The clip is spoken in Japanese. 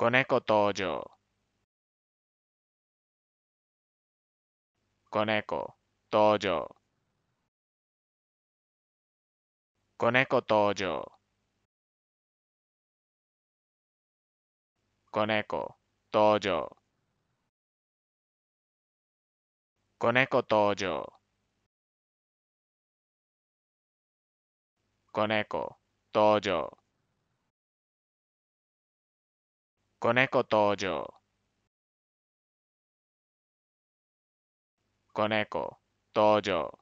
子猫登場子猫登場子猫登場子猫登場子猫登場子猫登場子猫登場子猫登場